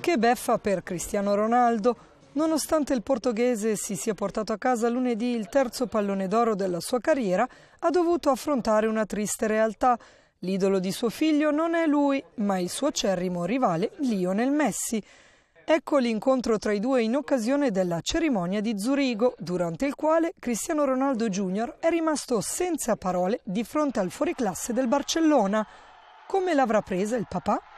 Che beffa per Cristiano Ronaldo. Nonostante il portoghese si sia portato a casa lunedì il terzo pallone d'oro della sua carriera, ha dovuto affrontare una triste realtà. L'idolo di suo figlio non è lui, ma il suo acerrimo rivale Lionel Messi. Ecco l'incontro tra i due in occasione della cerimonia di Zurigo, durante il quale Cristiano Ronaldo Jr. è rimasto senza parole di fronte al fuoriclasse del Barcellona. Come l'avrà presa il papà?